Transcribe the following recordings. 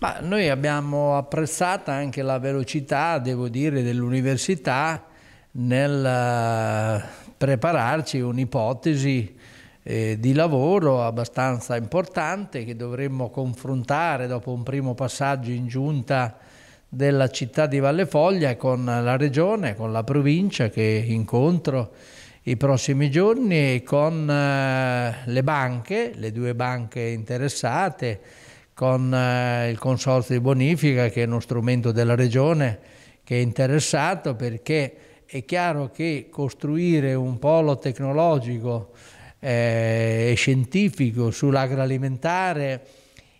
Ma noi abbiamo apprezzato anche la velocità, devo dire, dell'università nel eh, prepararci un'ipotesi eh, di lavoro abbastanza importante che dovremmo confrontare dopo un primo passaggio in giunta della città di Valle Foglia con la regione, con la provincia che incontro i prossimi giorni e con eh, le banche, le due banche interessate con eh, il Consorzio di Bonifica, che è uno strumento della Regione che è interessato perché è chiaro che costruire un polo tecnologico eh, e scientifico sull'agroalimentare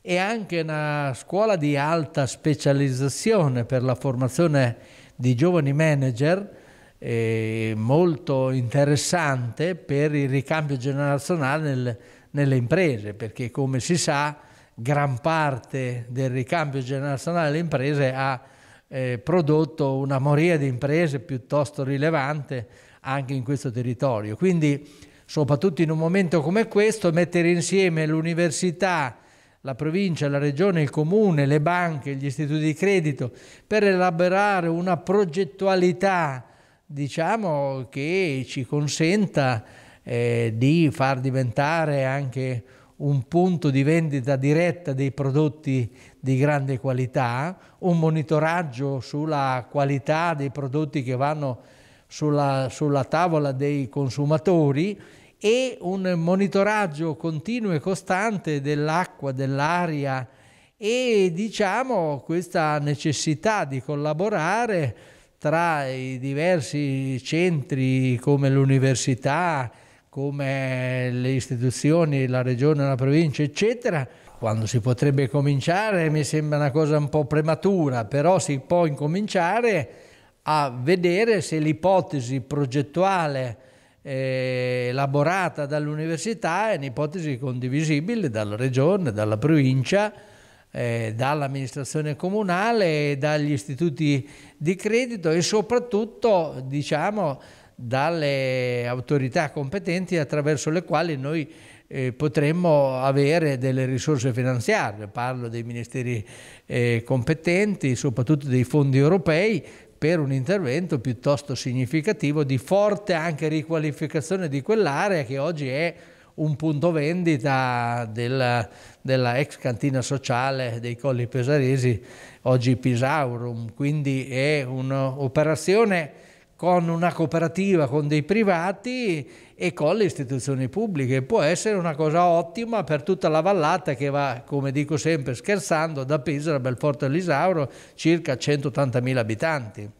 è anche una scuola di alta specializzazione per la formazione di giovani manager eh, molto interessante per il ricambio generazionale nel, nelle imprese perché come si sa gran parte del ricambio generazionale delle imprese ha eh, prodotto una moria di imprese piuttosto rilevante anche in questo territorio. Quindi, soprattutto in un momento come questo, mettere insieme l'università, la provincia, la regione, il comune, le banche, gli istituti di credito per elaborare una progettualità diciamo, che ci consenta eh, di far diventare anche un punto di vendita diretta dei prodotti di grande qualità, un monitoraggio sulla qualità dei prodotti che vanno sulla, sulla tavola dei consumatori e un monitoraggio continuo e costante dell'acqua, dell'aria e diciamo questa necessità di collaborare tra i diversi centri come l'università, come le istituzioni, la regione, la provincia, eccetera, quando si potrebbe cominciare mi sembra una cosa un po' prematura, però si può incominciare a vedere se l'ipotesi progettuale eh, elaborata dall'università è un'ipotesi condivisibile dalla regione, dalla provincia, eh, dall'amministrazione comunale, dagli istituti di credito e soprattutto diciamo, dalle autorità competenti attraverso le quali noi eh, potremmo avere delle risorse finanziarie, parlo dei ministeri eh, competenti, soprattutto dei fondi europei, per un intervento piuttosto significativo di forte anche riqualificazione di quell'area che oggi è un punto vendita della, della, ex cantina sociale dei Colli Pesaresi, oggi Pisaurum, quindi è un'operazione con una cooperativa, con dei privati e con le istituzioni pubbliche. Può essere una cosa ottima per tutta la vallata che va, come dico sempre scherzando, da Pisa a Belforte all'Isauro, circa 180.000 abitanti.